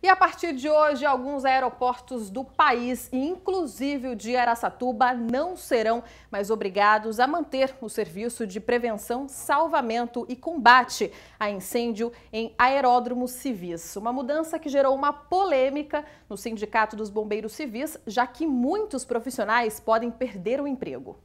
E a partir de hoje, alguns aeroportos do país, inclusive o de Araçatuba, não serão mais obrigados a manter o serviço de prevenção, salvamento e combate a incêndio em aeródromos civis. Uma mudança que gerou uma polêmica no Sindicato dos Bombeiros Civis, já que muitos profissionais podem perder o emprego.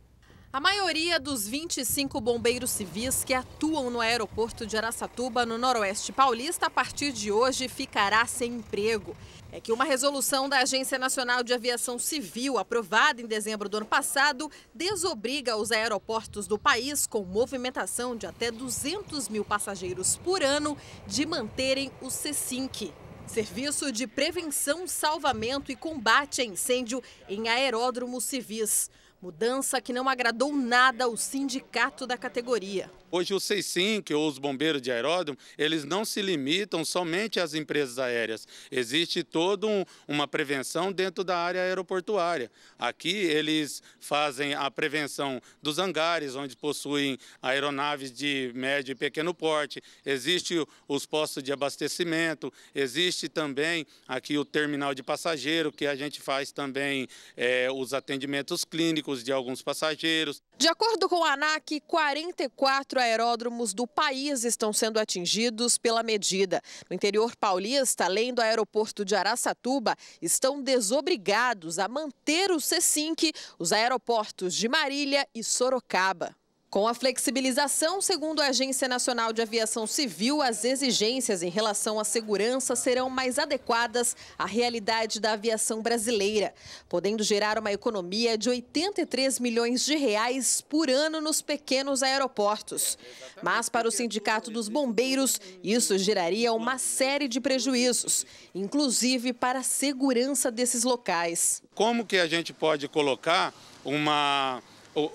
A maioria dos 25 bombeiros civis que atuam no aeroporto de Araçatuba, no Noroeste Paulista, a partir de hoje ficará sem emprego. É que uma resolução da Agência Nacional de Aviação Civil, aprovada em dezembro do ano passado, desobriga os aeroportos do país, com movimentação de até 200 mil passageiros por ano, de manterem o CECINC, Serviço de Prevenção, Salvamento e Combate a Incêndio em Aeródromos Civis. Mudança que não agradou nada ao sindicato da categoria. Hoje o SEICIM, que ou os bombeiros de aeródromo, eles não se limitam somente às empresas aéreas. Existe toda um, uma prevenção dentro da área aeroportuária. Aqui eles fazem a prevenção dos hangares, onde possuem aeronaves de médio e pequeno porte. Existe os postos de abastecimento, existe também aqui o terminal de passageiro, que a gente faz também é, os atendimentos clínicos de alguns passageiros. De acordo com a ANAC, 44 aeródromos do país estão sendo atingidos pela medida. No interior paulista, além do aeroporto de Araçatuba, estão desobrigados a manter o C5, os aeroportos de Marília e Sorocaba. Com a flexibilização, segundo a Agência Nacional de Aviação Civil, as exigências em relação à segurança serão mais adequadas à realidade da aviação brasileira, podendo gerar uma economia de 83 milhões de reais por ano nos pequenos aeroportos. Mas para o Sindicato dos Bombeiros, isso geraria uma série de prejuízos, inclusive para a segurança desses locais. Como que a gente pode colocar uma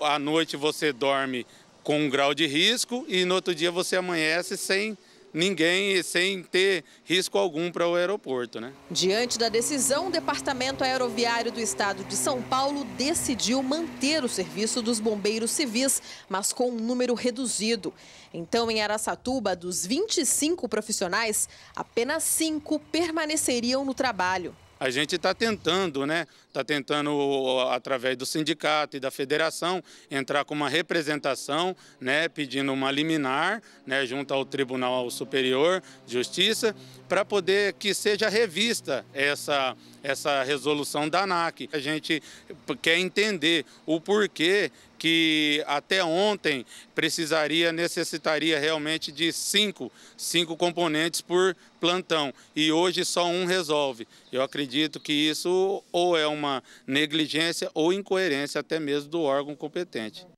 à noite você dorme com um grau de risco e no outro dia você amanhece sem ninguém sem ter risco algum para o aeroporto, né? Diante da decisão, o Departamento Aeroviário do Estado de São Paulo decidiu manter o serviço dos bombeiros civis, mas com um número reduzido. Então, em Araçatuba, dos 25 profissionais, apenas 5 permaneceriam no trabalho. A gente está tentando, né? Está tentando, através do sindicato e da federação, entrar com uma representação, né? Pedindo uma liminar, né? Junto ao Tribunal Superior de Justiça, para poder que seja revista essa, essa resolução da ANAC. A gente quer entender o porquê que até ontem precisaria, necessitaria realmente de cinco, cinco componentes por plantão e hoje só um resolve. Eu acredito que isso ou é uma negligência ou incoerência até mesmo do órgão competente.